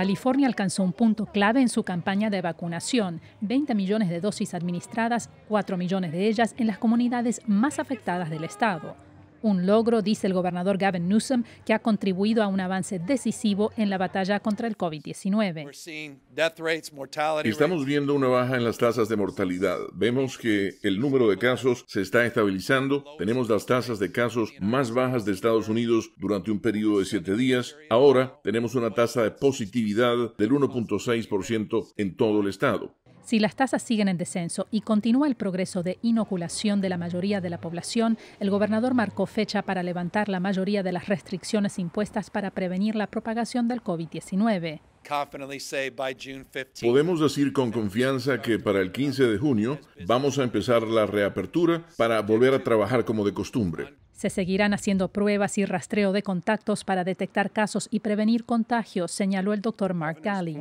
California alcanzó un punto clave en su campaña de vacunación, 20 millones de dosis administradas, 4 millones de ellas en las comunidades más afectadas del estado. Un logro, dice el gobernador Gavin Newsom, que ha contribuido a un avance decisivo en la batalla contra el COVID-19. Estamos viendo una baja en las tasas de mortalidad. Vemos que el número de casos se está estabilizando. Tenemos las tasas de casos más bajas de Estados Unidos durante un periodo de siete días. Ahora tenemos una tasa de positividad del 1.6% en todo el estado. Si las tasas siguen en descenso y continúa el progreso de inoculación de la mayoría de la población, el gobernador marcó fecha para levantar la mayoría de las restricciones impuestas para prevenir la propagación del COVID-19. Podemos decir con confianza que para el 15 de junio vamos a empezar la reapertura para volver a trabajar como de costumbre. Se seguirán haciendo pruebas y rastreo de contactos para detectar casos y prevenir contagios, señaló el doctor Mark Galley.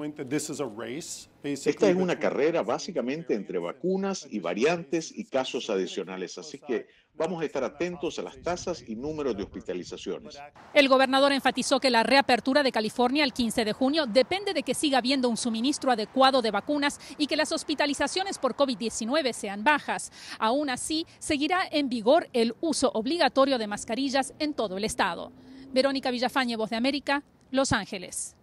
Esta es una carrera básicamente entre vacunas y variantes y casos adicionales, así que vamos a estar atentos a las tasas y números de hospitalizaciones. El gobernador enfatizó que la reapertura de California el 15 de junio depende de que siga habiendo un suministro adecuado de vacunas y que las hospitalizaciones por COVID-19 sean bajas. Aún así, seguirá en vigor el uso obligatorio de mascarillas en todo el estado. Verónica Villafañe, Voz de América, Los Ángeles.